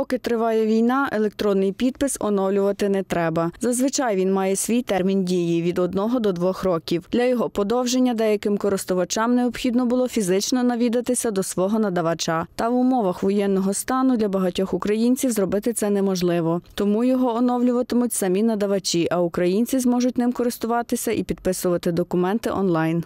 Поки триває війна, електронний підпис оновлювати не треба. Зазвичай він має свій термін дії від одного до двох років. Для його подовження деяким користувачам необхідно було фізично навідатися до свого надавача. Та в умовах воєнного стану для багатьох українців зробити це неможливо. Тому його оновлюватимуть самі надавачі, а українці зможуть ним користуватися і підписувати документи онлайн.